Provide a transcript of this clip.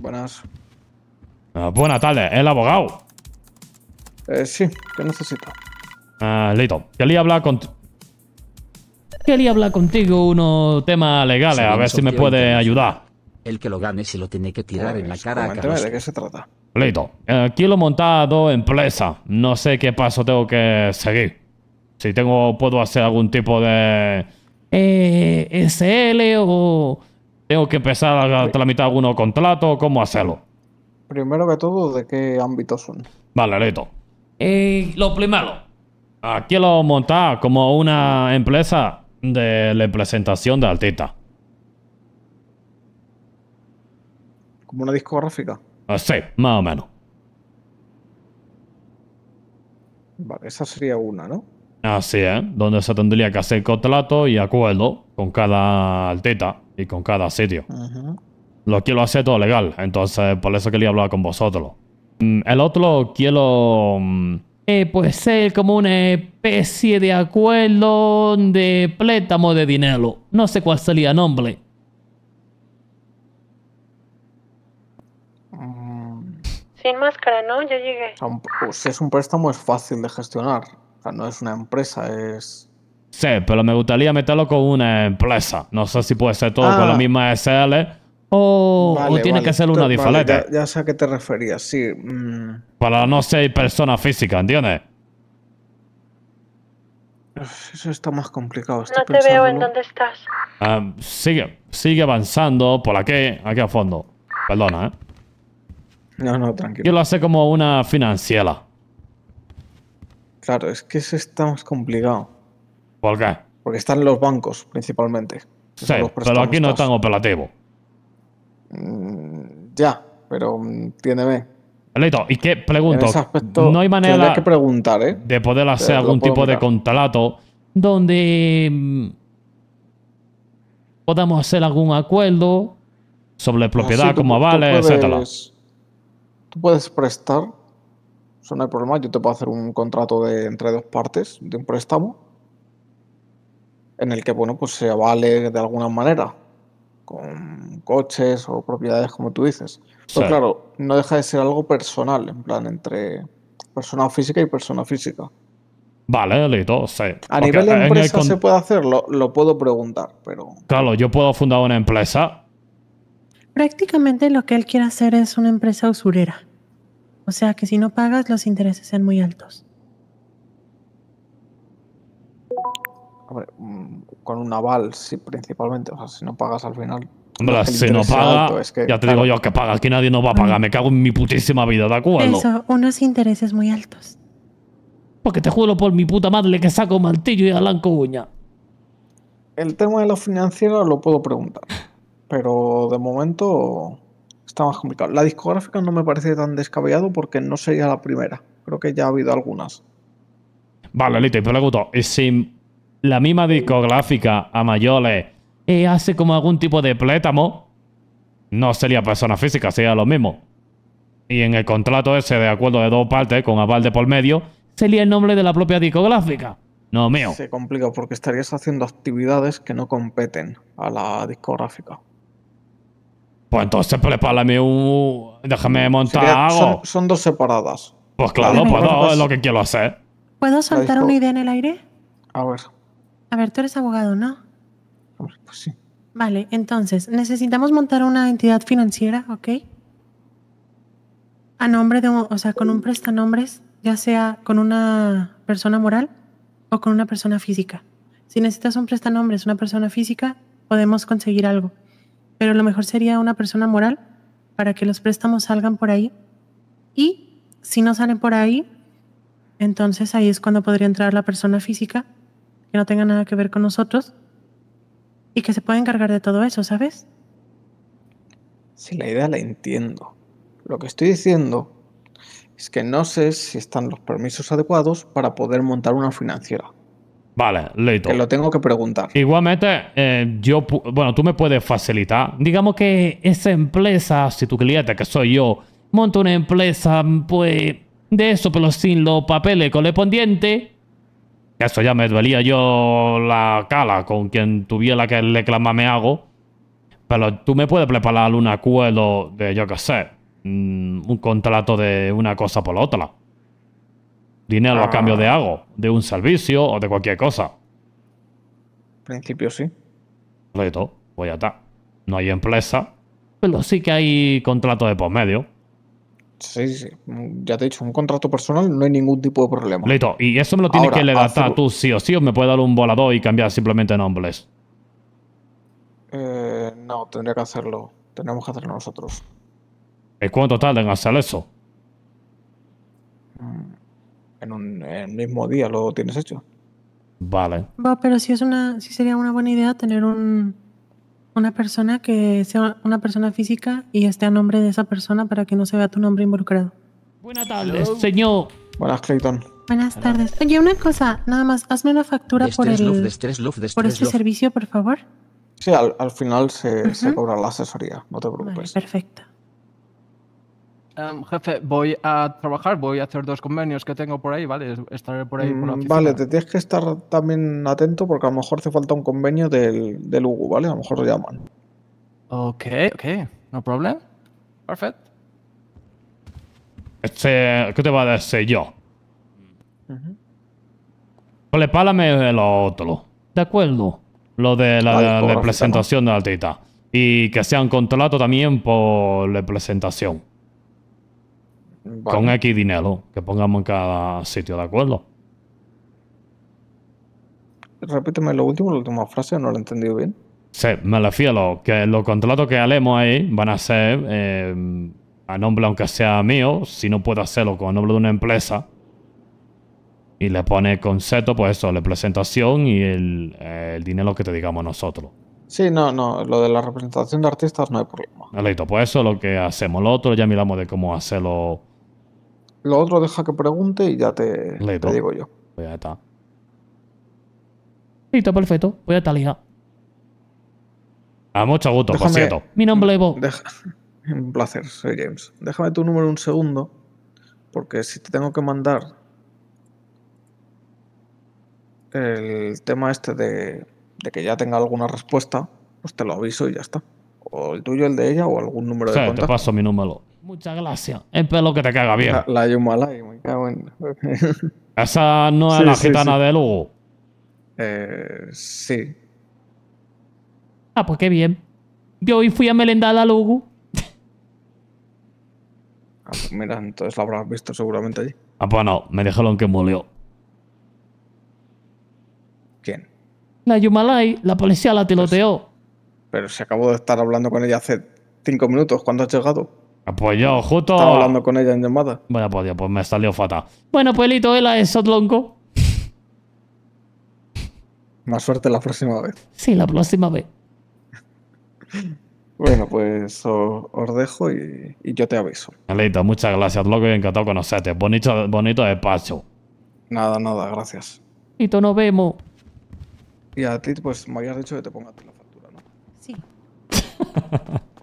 Buenas. Ah, buenas tardes, ¿el abogado? Eh, sí, ¿qué necesito? Ah, listo. Quería hablar con... Quería hablar contigo unos temas legales, a ver si me puede ayudar. El que lo gane se lo tiene que tirar en la pues, cara a ¿De qué se trata? Listo. Eh, quiero montado dos empresas. No sé qué paso tengo que seguir. Si tengo, puedo hacer algún tipo de... Eh, SL o ¿Tengo que empezar a tramitar algunos contrato, ¿Cómo hacerlo? Primero que todo, ¿de qué ámbito son? Vale, listo. Eh, lo primero, aquí lo montar como una empresa de representación de alteta. ¿Como una discográfica? Ah, sí, más o menos. Vale, esa sería una, ¿no? Así es, donde se tendría que hacer contrato y acuerdo con cada alteta y con cada sitio. Lo quiero hacer todo legal, entonces por eso quería hablar con vosotros. Mm, el otro quiero... Mm, eh, pues ser como una especie de acuerdo de préstamo de dinero. No sé cuál sería el nombre. Mm. Sin máscara, ¿no? Ya llegué. Pues es un préstamo es fácil de gestionar. O sea, no es una empresa, es Sí, pero me gustaría meterlo con una empresa. No sé si puede ser todo con la ah. misma SL o, tiene que ser una diferente. ya, sé a qué te referías, sí. Mm. Para no ser persona física, ¿entiendes? Eso está más complicado. no te veo en dónde estás. Ah, sigue, sigue avanzando por aquí, aquí a fondo. Perdona, ¿eh? No, no, tranquilo. Yo lo hace como una financiera. Claro, es que eso está más complicado. ¿Por qué? Porque están los bancos, principalmente. Sí, pero aquí no es tan operativo. Mm, ya, pero mm, entiéndeme. Listo, ¿y qué pregunto? no hay manera que preguntar, ¿eh? de poder hacer algún tipo de contrato donde mm, podamos hacer algún acuerdo sobre ah, propiedad, como avales, tú Tú puedes prestar, eso no hay problema, yo te puedo hacer un contrato de entre dos partes, de un préstamo en el que bueno, pues se vale de alguna manera con coches o propiedades como tú dices. Pero claro. no deja de ser algo personal, en plan entre persona física y persona física. Vale, listo, sí. A nivel de empresa se puede hacer, lo, puedo preguntar, pero... Claro, yo puedo fundar una empresa. Prácticamente lo que él quiere hacer es una empresa usurera. O sea que si no pagas, los intereses sean muy altos. Hombre, mm, con un aval sí, principalmente. O sea, si no pagas al final. Hombre, si no paga, ya te digo yo que paga, aquí nadie no va a pagar. Me cago en mi putísima vida, ¿de acuerdo? Eso, unos intereses muy altos. Porque te juro por mi puta madre que saco martillo y alanco uña. El tema de lo financiero lo puedo preguntar. Pero de momento está más complicado. La discográfica no me parece tan descabellado porque no sería la primera. Creo que ya ha habido algunas. Vale, Lito, y pregunto, ¿y la misma discográfica a mayores hace como algún tipo de plétamo, no sería persona física, sería lo mismo. Y en el contrato ese de acuerdo de dos partes, con aval de por medio, sería el nombre de la propia discográfica. No mío. Se complica porque estarías haciendo actividades que no competen a la discográfica. Pues entonces prepárame un... Déjame montar algo. Son, dos separadas. Pues claro, pues es lo que quiero hacer. ¿Puedo saltar una idea en el aire? A ver. A ver, tú eres abogado, ¿no? Pues sí. Vale, entonces, necesitamos montar una entidad financiera, ¿ok? A nombre de, o sea, con un prestanombres, ya sea con una persona moral o con una persona física. Si necesitas un prestanombres, una persona física, podemos conseguir algo. Pero lo mejor sería una persona moral para que los préstamos salgan por ahí. Y si no salen por ahí, entonces ahí es cuando podría entrar la persona física que no tenga nada que ver con nosotros y que se pueda encargar de todo eso, ¿sabes? Sí, la idea la entiendo. Lo que estoy diciendo es que no sé si están los permisos adecuados para poder montar una financiera. Vale, todo. Que lo tengo que preguntar. Igualmente, eh, yo, bueno, tú me puedes facilitar. Digamos que esa empresa, si tu cliente, que soy yo, monta una empresa, pues, de eso, pero sin los papeles correspondientes, eso ya me dolía yo la cala con quien tuviera que reclamarme algo. Pero tú me puedes preparar un acuerdo de, yo qué sé, mm, un contrato de una cosa por la otra. Dinero a ah. cambio de algo, de un servicio o de cualquier cosa. En principio sí. Reto, voy a está. No hay empresa, pero sí que hay contrato de por medio. Sí, sí, ya te he dicho, un contrato personal no hay ningún tipo de problema. Listo, y eso me lo tienes que levantar tú sí o sí, o me puede dar un volador y cambiar simplemente nombres. Eh, no, tendría que hacerlo. Tenemos que hacerlo nosotros. ¿Y eh, cuánto tardan en hacer eso? Mm, en un mismo día lo tienes hecho. Vale. Va, pero si es una, si sería una buena idea tener un una persona que sea una persona física y esté a nombre de esa persona para que no se vea tu nombre involucrado. Buenas tardes, señor. Buenas, Clayton. Buenas tardes. Oye, una cosa, nada más, hazme una factura por el, por este servicio, por favor. Sí, al, final se, se, cobra la asesoría, no te preocupes. perfecto. Em, jefe, voy a trabajar, voy a hacer dos convenios que tengo por ahí, ¿vale? Estaré por ahí. por la mm, vale, te tienes que estar también atento porque a lo mejor hace falta un convenio del, del Hugo, ¿vale? A lo mejor lo llaman. Ok, ok, no problem. Perfecto. Este, ¿Qué te va a decir yo? Uh -huh. lo otro. De acuerdo. Lo de la, representación presentación de la Y que sean un también por la presentación. Con X dinero que pongamos en cada sitio, ¿de acuerdo? Repíteme lo último, la última frase, no lo he entendido bien. Sí, me refiero que los contratos que haremos ahí van a ser eh, a nombre, aunque sea mío, si no puedo hacerlo con el nombre de una empresa. Y le pone el concepto, pues eso, la presentación y el, dinero que te digamos nosotros. Sí, no, no, lo de la representación de artistas no hay problema. Listo, pues eso es lo que hacemos. Lo otro ya miramos de cómo hacerlo lo otro deja que pregunte y ya te, te digo yo. Pues ya está. perfecto. Voy a estar A mucho gusto, Mi nombre es Bob. un placer, soy James. Déjame tu número un segundo, porque si te tengo que mandar el tema este de, que ya tenga alguna respuesta, pues te lo aviso y ya está. O el tuyo, el de ella, o algún número o sea, de te paso mi número. Muchas gracias. Espero pelo que te caga bien. La, Yumalay, muy Esa no es la gitana de Lugo. Eh, sí. Ah, pues qué bien. Yo hoy fui a melendar Lugo. ah, pues mira, entonces la habrás visto seguramente allí. Ah, pues no, me dejaron que molió. ¿Quién? La Yumalay, la policía la tiroteó. Pues, pero se acabó de estar hablando con ella hace cinco minutos. ¿Cuándo has llegado? Pues yo, justo. Estaba hablando con ella en llamada. Bueno, pues, pues me salió fatal. Bueno, pues Lito, él es Sotlonco. Más suerte la próxima vez. Sí, la próxima vez. bueno, pues os, dejo y, yo te aviso. Lito, muchas gracias, loco, encantado conocerte. Bonito, bonito despacho. Nada, nada, gracias. Y tú nos vemos. Y a ti, pues me habías dicho que te pongas la factura, ¿no? Sí.